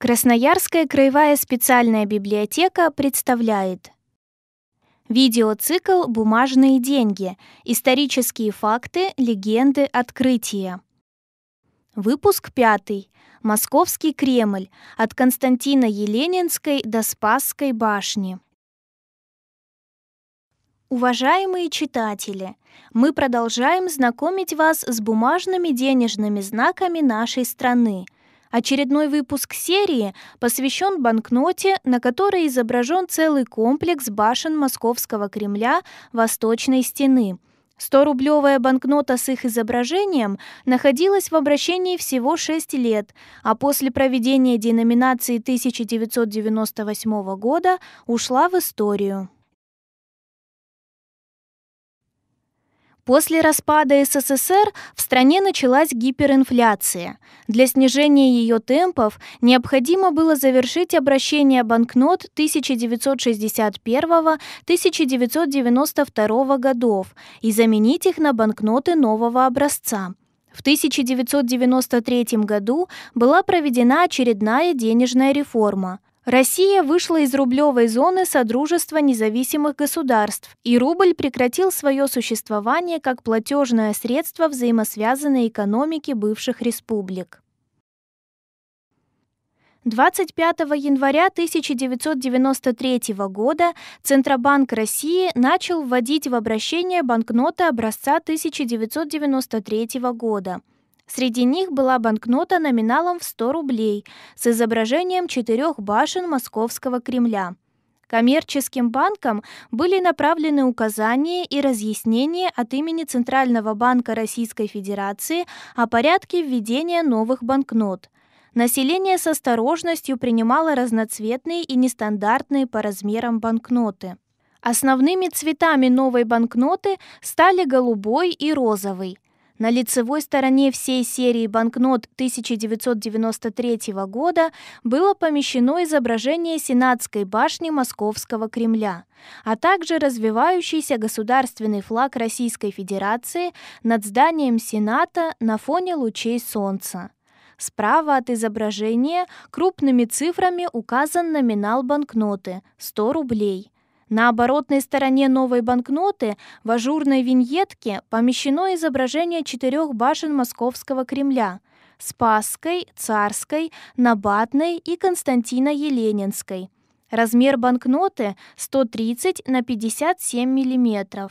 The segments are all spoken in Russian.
Красноярская краевая специальная библиотека представляет Видеоцикл «Бумажные деньги. Исторические факты, легенды, открытия». Выпуск пятый. Московский Кремль. От Константина Еленинской до Спасской башни. Уважаемые читатели, мы продолжаем знакомить вас с бумажными денежными знаками нашей страны – Очередной выпуск серии посвящен банкноте, на которой изображен целый комплекс башен Московского Кремля Восточной стены. 100-рублевая банкнота с их изображением находилась в обращении всего 6 лет, а после проведения деноминации 1998 года ушла в историю. После распада СССР в стране началась гиперинфляция. Для снижения ее темпов необходимо было завершить обращение банкнот 1961-1992 годов и заменить их на банкноты нового образца. В 1993 году была проведена очередная денежная реформа – Россия вышла из рублевой зоны Содружества независимых государств, и рубль прекратил свое существование как платежное средство взаимосвязанной экономики бывших республик. 25 января 1993 года Центробанк России начал вводить в обращение банкноты образца 1993 года – Среди них была банкнота номиналом в 100 рублей с изображением четырех башен Московского Кремля. Коммерческим банкам были направлены указания и разъяснения от имени Центрального банка Российской Федерации о порядке введения новых банкнот – Население с осторожностью принимало разноцветные и нестандартные по размерам банкноты. Основными цветами новой банкноты стали голубой и розовый. На лицевой стороне всей серии банкнот 1993 года было помещено изображение Сенатской башни Московского Кремля, а также развивающийся государственный флаг Российской Федерации над зданием Сената на фоне лучей солнца. Справа от изображения крупными цифрами указан номинал банкноты – 100 рублей – на оборотной стороне новой банкноты в ажурной виньетке помещено изображение четырех башен Московского Кремля – Спасской, Царской, Набатной и Константина Еленинской. Размер банкноты 130 на 57 мм.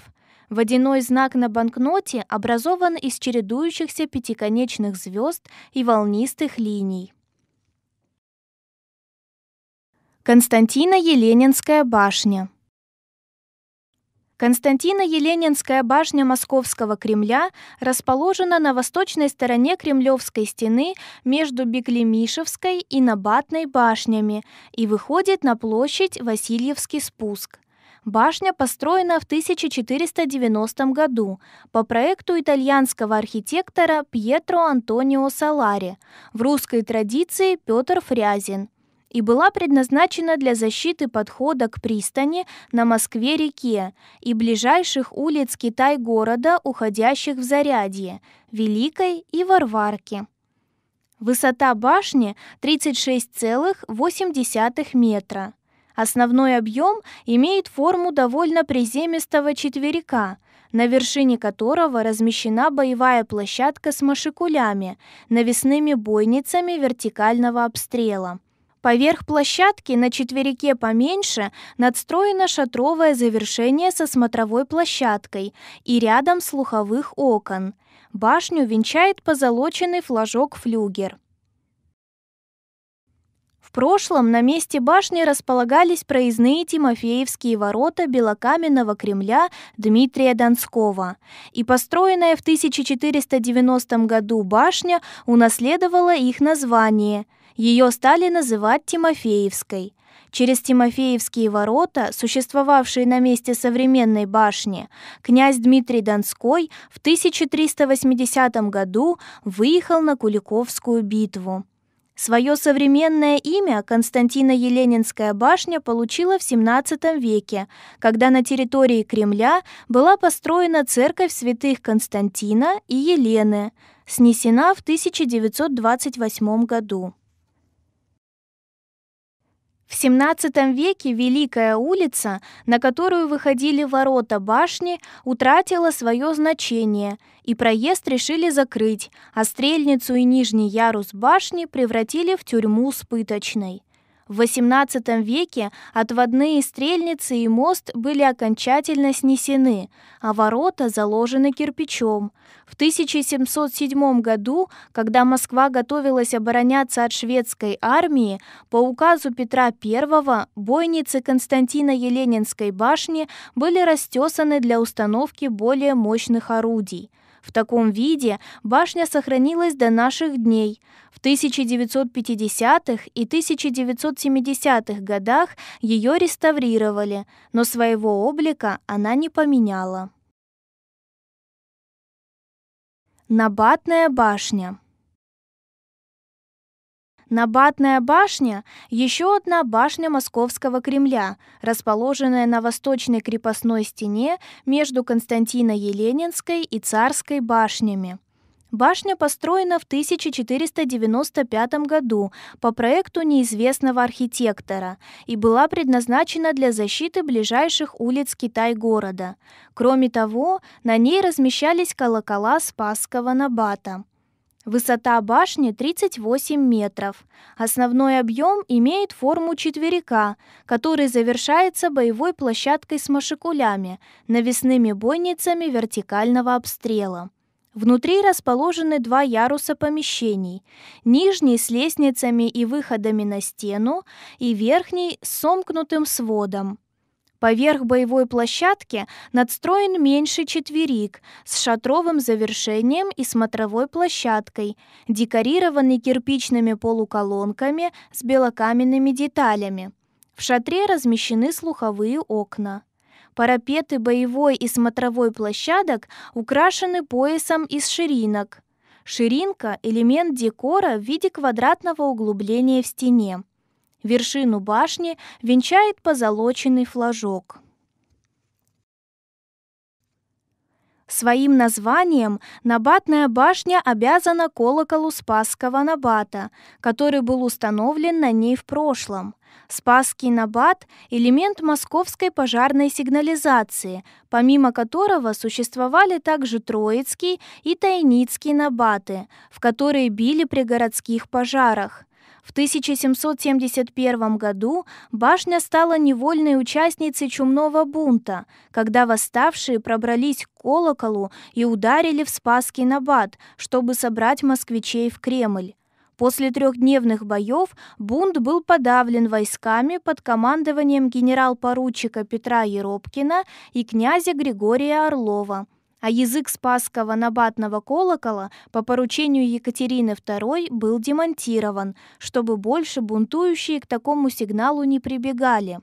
Водяной знак на банкноте образован из чередующихся пятиконечных звезд и волнистых линий. Константина Еленинская башня – Константино-Еленинская башня Московского Кремля расположена на восточной стороне Кремлевской стены между Беклемишевской и Набатной башнями и выходит на площадь Васильевский спуск. Башня построена в 1490 году по проекту итальянского архитектора Пьетро Антонио Салари, в русской традиции Петр Фрязин – и была предназначена для защиты подхода к пристани на Москве-реке и ближайших улиц Китай-города, уходящих в Зарядье, Великой и Варварке. Высота башни 36,8 метра. Основной объем имеет форму довольно приземистого четверика – на вершине которого размещена боевая площадка с машикулями, навесными бойницами вертикального обстрела. Поверх площадки на четверике поменьше надстроено шатровое завершение со смотровой площадкой и рядом слуховых окон. Башню венчает позолоченный флажок-флюгер. В прошлом на месте башни располагались проездные Тимофеевские ворота белокаменного Кремля Дмитрия Донского, и построенная в 1490 году башня унаследовала их название – ее стали называть Тимофеевской. Через Тимофеевские ворота, существовавшие на месте современной башни, князь Дмитрий Донской в 1380 году выехал на Куликовскую битву. Свое современное имя Константина Еленинская башня получила в XVII веке, когда на территории Кремля была построена церковь святых Константина и Елены, снесена в 1928 году. В XVII веке Великая улица, на которую выходили ворота башни, утратила свое значение, и проезд решили закрыть, а стрельницу и нижний ярус башни превратили в тюрьму с пыточной. В XVIII веке отводные стрельницы и мост были окончательно снесены, а ворота заложены кирпичом. В 1707 году, когда Москва готовилась обороняться от шведской армии, по указу Петра I бойницы Константина Еленинской башни были растесаны для установки более мощных орудий – в таком виде башня сохранилась до наших дней. В 1950-х и 1970-х годах ее реставрировали, но своего облика она не поменяла. Набатная башня – Набатная башня – еще одна башня Московского Кремля, расположенная на восточной крепостной стене между Константино-Еленинской и Царской башнями. Башня построена в 1495 году по проекту неизвестного архитектора и была предназначена для защиты ближайших улиц Китай-города. Кроме того, на ней размещались колокола Спасского Набата. Высота башни 38 метров. Основной объем имеет форму четверика, который завершается боевой площадкой с машикулями, навесными бойницами вертикального обстрела. Внутри расположены два яруса помещений. Нижний с лестницами и выходами на стену и верхний с сомкнутым сводом. Поверх боевой площадки надстроен меньший четверик с шатровым завершением и смотровой площадкой, декорированный кирпичными полуколонками с белокаменными деталями. В шатре размещены слуховые окна. Парапеты боевой и смотровой площадок украшены поясом из ширинок. Ширинка – элемент декора в виде квадратного углубления в стене – Вершину башни венчает позолоченный флажок. Своим названием Набатная башня обязана колоколу Спасского Набата, который был установлен на ней в прошлом. Спасский Набат – элемент московской пожарной сигнализации, помимо которого существовали также Троицкий и Тайницкий Набаты, в которые били при городских пожарах. В 1771 году башня стала невольной участницей чумного бунта, когда восставшие пробрались к колоколу и ударили в Спасский набат, чтобы собрать москвичей в Кремль. После трехдневных боев бунт был подавлен войсками под командованием генерал-поручика Петра Еропкина и князя Григория Орлова – а язык Спасского набатного колокола по поручению Екатерины II был демонтирован, чтобы больше бунтующие к такому сигналу не прибегали.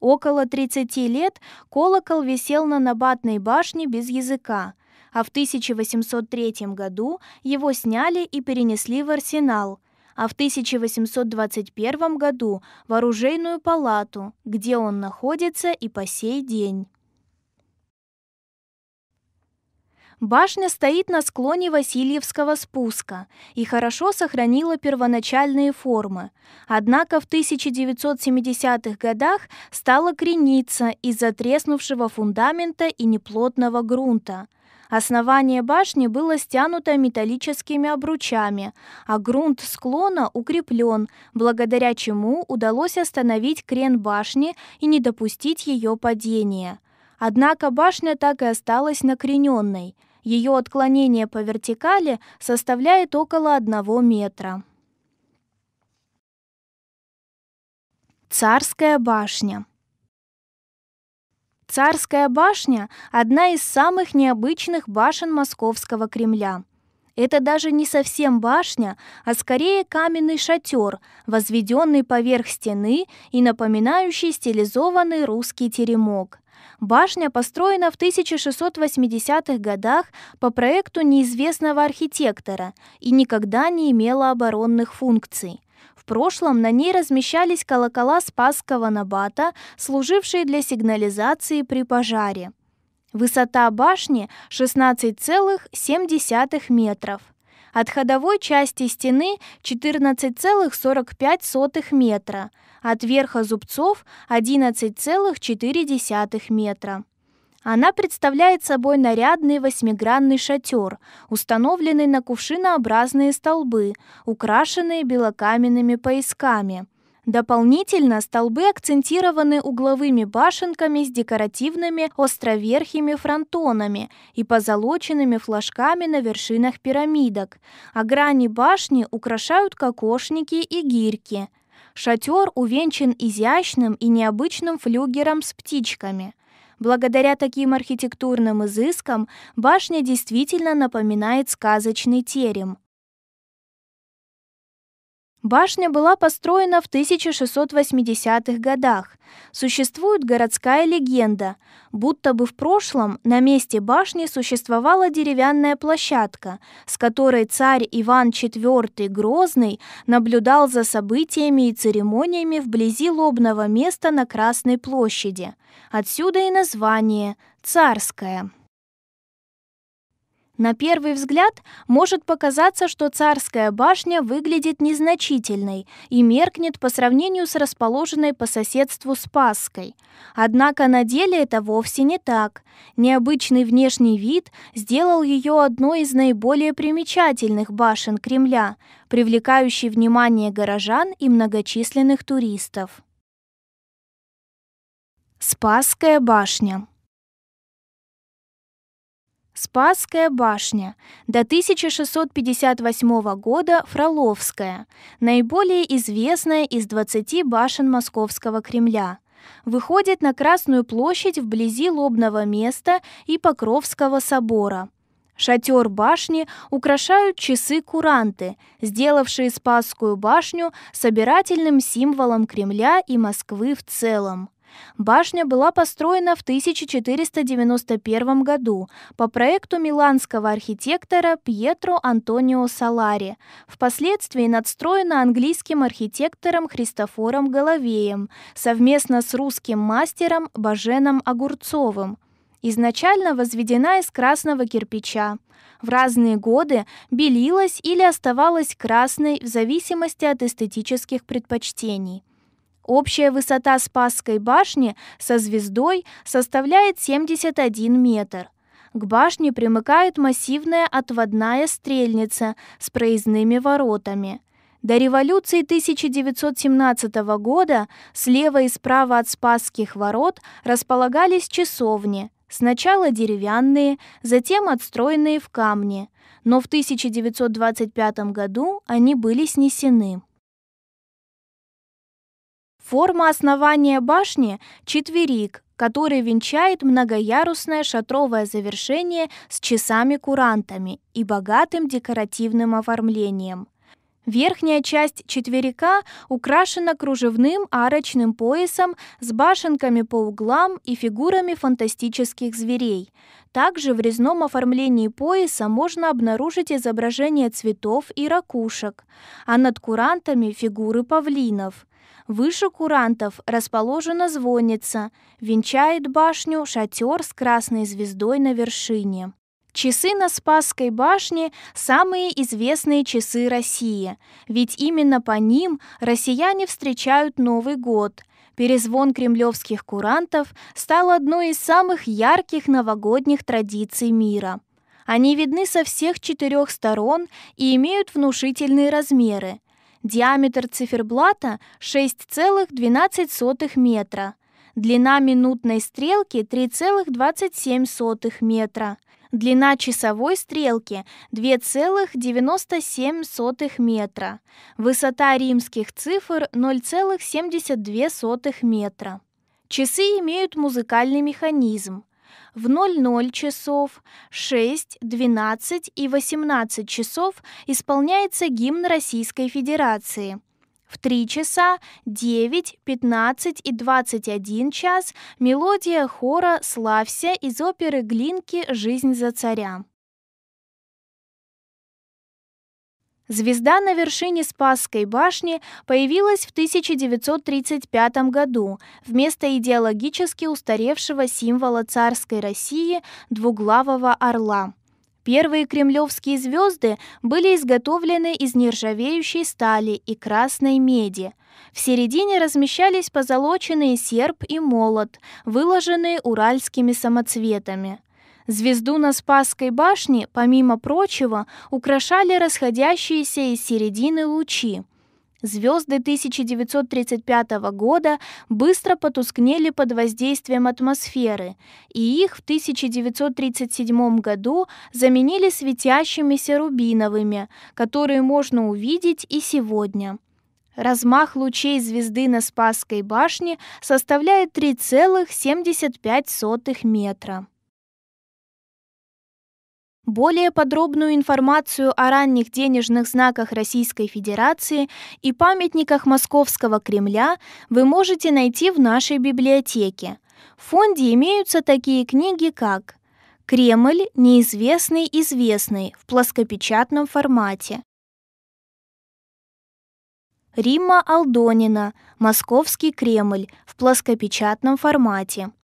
Около 30 лет колокол висел на набатной башне без языка, а в 1803 году его сняли и перенесли в арсенал – а в 1821 году в оружейную палату, где он находится и по сей день. Башня стоит на склоне Васильевского спуска и хорошо сохранила первоначальные формы, однако в 1970-х годах стала крениться из-за треснувшего фундамента и неплотного грунта. Основание башни было стянуто металлическими обручами, а грунт склона укреплен, благодаря чему удалось остановить крен башни и не допустить ее падения – Однако башня так и осталась накрененной. Ее отклонение по вертикали составляет около 1 метра. Царская башня Царская башня – одна из самых необычных башен Московского Кремля. Это даже не совсем башня, а скорее каменный шатер, возведенный поверх стены и напоминающий стилизованный русский теремок – Башня построена в 1680-х годах по проекту неизвестного архитектора и никогда не имела оборонных функций. В прошлом на ней размещались колокола Спасского набата, служившие для сигнализации при пожаре. Высота башни 16,7 метров – от ходовой части стены 14,45 метра, от верха зубцов 11,4 метра. Она представляет собой нарядный восьмигранный шатер, установленный на кувшинообразные столбы, украшенные белокаменными поясками – Дополнительно столбы акцентированы угловыми башенками с декоративными островерхими фронтонами и позолоченными флажками на вершинах пирамидок, а грани башни украшают кокошники и гирьки. Шатер увенчан изящным и необычным флюгером с птичками – Благодаря таким архитектурным изыскам башня действительно напоминает сказочный терем. Башня была построена в 1680-х годах. Существует городская легенда, будто бы в прошлом на месте башни существовала деревянная площадка, с которой царь Иван IV Грозный наблюдал за событиями и церемониями вблизи лобного места на Красной площади. Отсюда и название Царская. На первый взгляд может показаться, что царская башня выглядит незначительной и меркнет по сравнению с расположенной по соседству Спасской. Однако на деле это вовсе не так. Необычный внешний вид сделал ее одной из наиболее примечательных башен Кремля, привлекающей внимание горожан и многочисленных туристов. Спасская башня Спасская башня, до 1658 года Фроловская, наиболее известная из 20 башен Московского Кремля. Выходит на Красную площадь вблизи Лобного места и Покровского собора. Шатер башни украшают часы-куранты, сделавшие Спасскую башню собирательным символом Кремля и Москвы в целом. Башня была построена в 1491 году по проекту миланского архитектора Пьетро Антонио Салари, впоследствии надстроена английским архитектором Христофором Головеем совместно с русским мастером Баженом Огурцовым – изначально возведена из красного кирпича. В разные годы белилась или оставалась красной в зависимости от эстетических предпочтений – Общая высота Спасской башни со звездой составляет 71 метр. К башне примыкает массивная отводная стрельница с проездными воротами. До революции 1917 года слева и справа от Спасских ворот располагались часовни, сначала деревянные, затем отстроенные в камне, но в 1925 году они были снесены. Форма основания башни – четверик, который венчает многоярусное шатровое завершение с часами-курантами и богатым декоративным оформлением. Верхняя часть четверика украшена кружевным арочным поясом с башенками по углам и фигурами фантастических зверей. Также в резном оформлении пояса можно обнаружить изображение цветов и ракушек, а над курантами фигуры павлинов – Выше курантов расположена звонница, венчает башню шатер с красной звездой на вершине. Часы на Спасской башне – самые известные часы России, ведь именно по ним россияне встречают Новый год. Перезвон кремлевских курантов стал одной из самых ярких новогодних традиций мира. Они видны со всех четырех сторон и имеют внушительные размеры. Диаметр циферблата 6,12 метра. Длина минутной стрелки 3,27 метра. Длина часовой стрелки 2,97 метра. Высота римских цифр 0,72 метра. Часы имеют музыкальный механизм в 00 часов, 6, 12 и 18 часов исполняется гимн Российской Федерации. В 3 часа, 9, 15 и 21 час мелодия хора «Славься» из оперы Глинки «Жизнь за царя». Звезда на вершине Спасской башни появилась в 1935 году вместо идеологически устаревшего символа царской России двуглавого орла. Первые кремлевские звезды были изготовлены из нержавеющей стали и красной меди. В середине размещались позолоченные серп и молот, выложенные уральскими самоцветами – Звезду на Спасской башне, помимо прочего, украшали расходящиеся из середины лучи. Звезды 1935 года быстро потускнели под воздействием атмосферы, и их в 1937 году заменили светящимися рубиновыми, которые можно увидеть и сегодня. Размах лучей звезды на Спасской башне составляет 3,75 метра. Более подробную информацию о ранних денежных знаках Российской Федерации и памятниках Московского Кремля вы можете найти в нашей библиотеке. В фонде имеются такие книги, как «Кремль. Неизвестный. Известный» в плоскопечатном формате, Римма Алдонина «Московский Кремль» в плоскопечатном формате –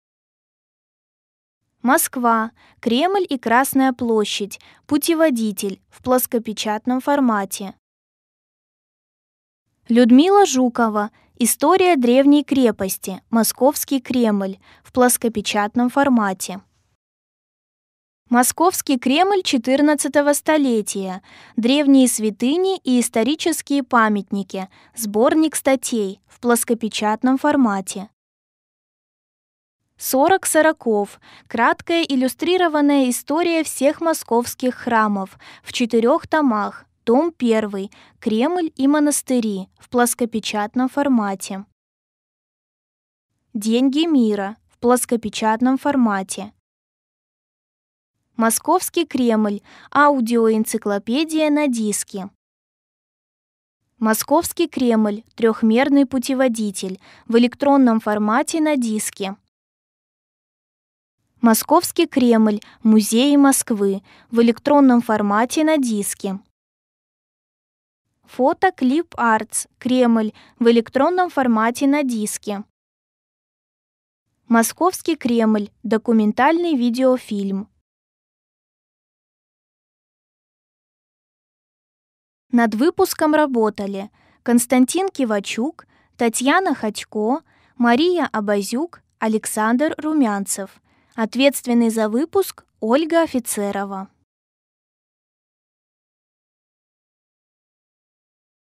Москва, Кремль и Красная площадь, путеводитель в плоскопечатном формате. Людмила Жукова, История древней крепости, Московский Кремль в плоскопечатном формате. Московский Кремль XIV столетия, древние святыни и исторические памятники, сборник статей в плоскопечатном формате. Сорок сороков. Краткая иллюстрированная история всех московских храмов в четырех томах. Том первый. Кремль и монастыри в плоскопечатном формате. Деньги мира в плоскопечатном формате. Московский Кремль. Аудиоэнциклопедия на диске. Московский Кремль. Трехмерный путеводитель в электронном формате на диске. Московский Кремль, Музеи Москвы в электронном формате на диске. Фото Клип Артс, Кремль в электронном формате на диске. Московский Кремль, документальный видеофильм. Над выпуском работали Константин Кивачук, Татьяна Ходько, Мария Абазюк, Александр Румянцев – Ответственный за выпуск Ольга Офицерова.